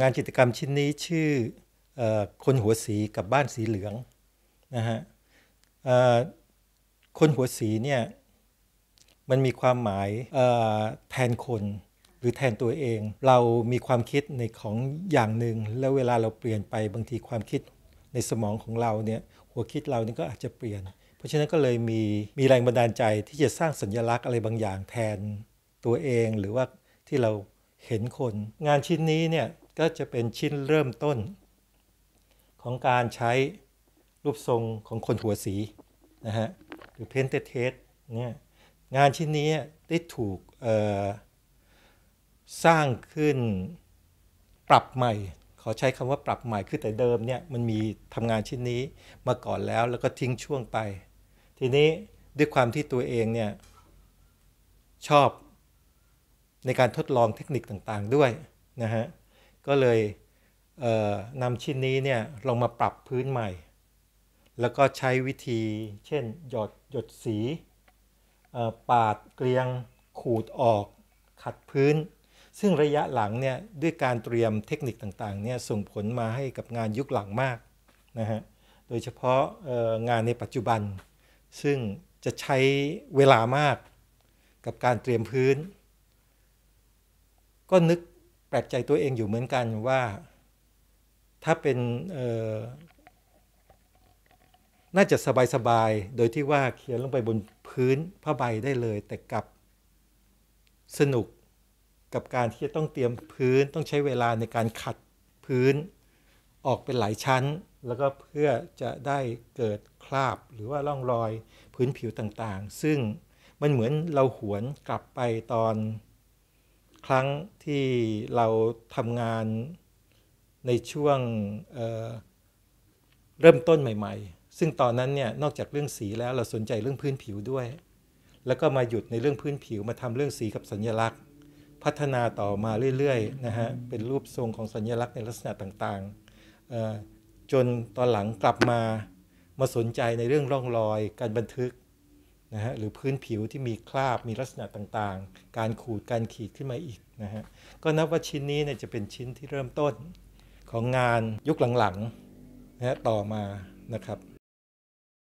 งานจิตกรรมชิ้นนี้ชื่อคนหัวสีกับบ้านสีเหลืองนะฮะคนหัวสีเนี่ยมันมีความหมายแทนคนหรือแทนตัวเอง เรามีความคิดในของอย่างหนึ่งแล้วเวลาเราเปลี่ยนไปบางทีความคิดในสมองของเราเนี่ยหัวคิดเรานี่ก็อาจจะเปลี่ยน เพราะฉะนั้นก็เลยมี มีแรงบันดาลใจที่จะสร้างสัญญลักษณ์อะไรบางอย่างแทนตัวเองหรือว่าที่เราเห็นคน งานชิ้นนี้เนี่ยก็จะเป็นชิ้นเริ่มต้นของการใช้รูปทรงของคนหัวสีนะฮะหรือเพนเตเ d สเนี่ยงานชิ้นนี้ได้ถูกสร้างขึ้นปรับใหม่ ขอใช้คำว่าปรับใหม่คือแต่เดิมเนี่ยมันมีทำงานชิ้นนี้มาก่อนแล้วแล้วก็ทิ้งช่วงไป ทีนี้ด้วยความที่ตัวเองเนี่ยชอบในการทดลองเทคนิคต่างๆ ด้วยนะฮะก็เลยนำชิ้นนี้เนี่ยลงมาปรับพื้นใหม่ แล้วก็ใช้วิธีเช่น หยดหยดสี ปาดเกลียง ขูดออก ขัดพื้น ซึ่งระยะหลังเนี่ยด้วยการเตรียมเทคนิคต่างๆเนี่ยส่งผลมาให้กับงานยุคหลังมากนะฮะ โดยเฉพาะงานในปัจจุบัน ซึ่งจะใช้เวลามากกับการเตรียมพื้น ก็นึกแปลกใจตัวเองอยู่เหมือนกันว่าถ้าเป็นน่าจะสบายๆ โดยที่ว่าเขียนลงไปบนพื้นผ้าใบได้เลยแต่กับสนุกกับการที่จะต้องเตรียมพื้นต้องใช้เวลาในการขัดพื้นออกเป็นหลายชั้น แล้วก็เพื่อจะได้เกิดคราบหรือว่าร่องรอยพื้นผิวต่าง ๆ ซึ่งมันเหมือนเราหวนกลับไปตอนครั้งที่เราทำงานในช่วงเเริ่มต้นใหม่ๆ ซึ่งตอนนั้นเนี่ยนอกจากเรื่องสีแล้วเราสนใจเรื่องพื้นผิวด้วย แล้วก็มาหยุดในเรื่องพื้นผิวมาทำเรื่องสีกับสัญญลักษณ์ พัฒนาต่อมาเรื่อยๆนะฮะ เป็นรูปทรงของสัญญลักษณ์ในลักษณะต่างๆ จนตอนหลังกลับมามาสนใจในเรื่องร่องรอยการบันทึกนะฮะหรือพื้นผิวที่มีคราบมีลักษณะต่าง ๆ การขูดการขีดขึ้นมาอีกนะฮะก็นับว่าชิ้นนี้เนี่ยจะเป็นชิ้นที่เริ่มต้นของงานยุคหลังๆนะฮะต่อมานะครับ